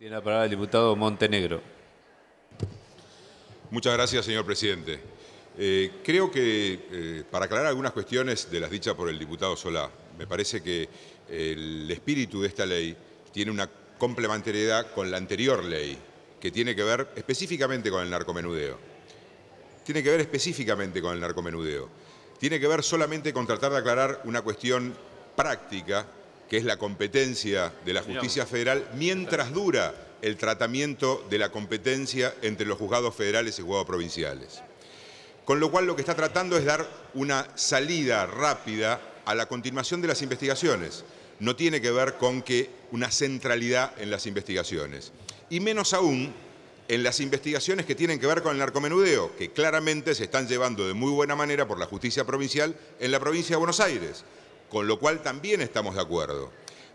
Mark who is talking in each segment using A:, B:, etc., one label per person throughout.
A: Tiene la palabra el diputado Montenegro. Muchas gracias, señor presidente. Eh, creo que, eh, para aclarar algunas cuestiones de las dichas por el diputado Solá, me parece que el espíritu de esta ley tiene una complementariedad con la anterior ley, que tiene que ver específicamente con el narcomenudeo. Tiene que ver específicamente con el narcomenudeo. Tiene que ver solamente con tratar de aclarar una cuestión práctica que es la competencia de la justicia federal, mientras dura el tratamiento de la competencia entre los juzgados federales y juzgados provinciales. Con lo cual lo que está tratando es dar una salida rápida a la continuación de las investigaciones. No tiene que ver con que una centralidad en las investigaciones. Y menos aún en las investigaciones que tienen que ver con el narcomenudeo, que claramente se están llevando de muy buena manera por la justicia provincial en la provincia de Buenos Aires con lo cual también estamos de acuerdo.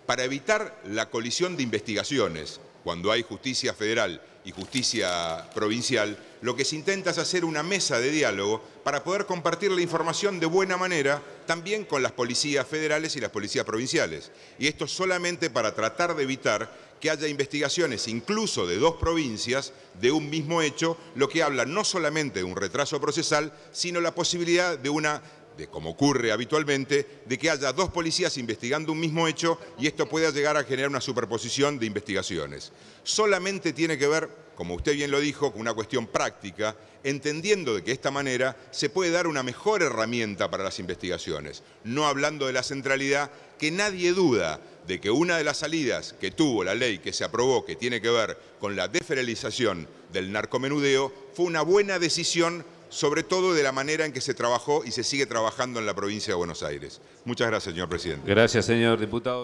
A: Para evitar la colisión de investigaciones, cuando hay justicia federal y justicia provincial, lo que se intenta es hacer una mesa de diálogo para poder compartir la información de buena manera también con las policías federales y las policías provinciales. Y esto solamente para tratar de evitar que haya investigaciones incluso de dos provincias de un mismo hecho, lo que habla no solamente de un retraso procesal, sino la posibilidad de una de como ocurre habitualmente, de que haya dos policías investigando un mismo hecho y esto pueda llegar a generar una superposición de investigaciones. Solamente tiene que ver, como usted bien lo dijo, con una cuestión práctica, entendiendo de que de esta manera se puede dar una mejor herramienta para las investigaciones, no hablando de la centralidad, que nadie duda de que una de las salidas que tuvo la ley que se aprobó, que tiene que ver con la deferalización del narcomenudeo, fue una buena decisión sobre todo de la manera en que se trabajó y se sigue trabajando en la provincia de Buenos Aires. Muchas gracias, señor presidente. Gracias, señor diputado.